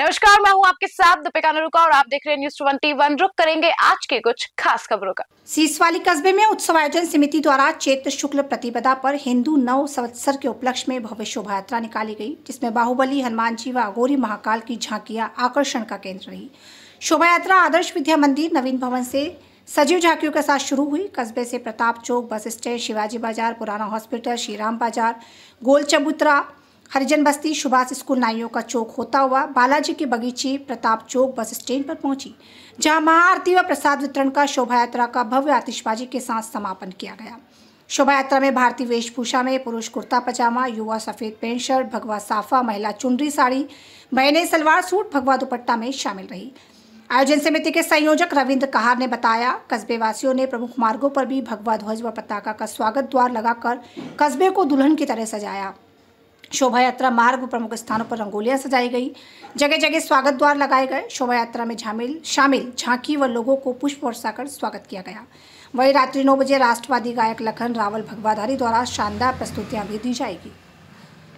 नमस्कार मैं हूं आपके साथ दीपिका नरुका और आप देख रहे हैं न्यूज ट्वेंटी वन रुक करेंगे आज के कुछ खास खबरों का सीसवाली कस्बे में उत्सव आयोजन समिति द्वारा चैत्र शुक्ल प्रतिपदा पर हिंदू नव संवत्सर के उपलक्ष्य में भव्य शोभा यात्रा निकाली गई जिसमें बाहुबली हनुमान जी व अघोरी महाकाल की झांकियां आकर्षण का केंद्र रही शोभा यात्रा आदर्श विद्या मंदिर नवीन भवन से सजीव झांकियों के साथ शुरू हुई कस्बे से प्रताप चौक बस स्टैंड शिवाजी बाजार पुराना हॉस्पिटल श्रीराम बाजार गोल चबूतरा हरिजन बस्ती सुभाष स्कूल नाइयों का चौक होता हुआ बालाजी के बगीचे प्रताप चौक बस स्टैंड पर पहुंची जहां महाआरती व प्रसाद वितरण का शोभा यात्रा का भव्य आतिशबाजी के साथ समापन किया गया शोभा यात्रा में भारतीय वेशभूषा में पुरुष कुर्ता पजामा युवा सफेद पेंट शर्ट भगवा साफा महिला चुनरी साड़ी बहने सलवार सूट भगवा दुपट्टा में शामिल रही आयोजन समिति के संयोजक रविंद्र कहार ने बताया कस्बे वासियों ने प्रमुख मार्गों पर भी भगवा ध्वज व पताका का स्वागत द्वार लगाकर कस्बे को दुल्हन की तरह सजाया शोभा यात्रा मार्ग प्रमुख स्थानों पर रंगोलियां सजाई गई जगह जगह स्वागत द्वार लगाए गए शोभा यात्रा में झामिल शामिल झांकी व लोगों को पुष्प वर्षा कर स्वागत किया गया वहीं रात्रि नौ बजे राष्ट्रवादी गायक लखन रावल भगवाधारी द्वारा शानदार प्रस्तुतियां भी दी जाएगी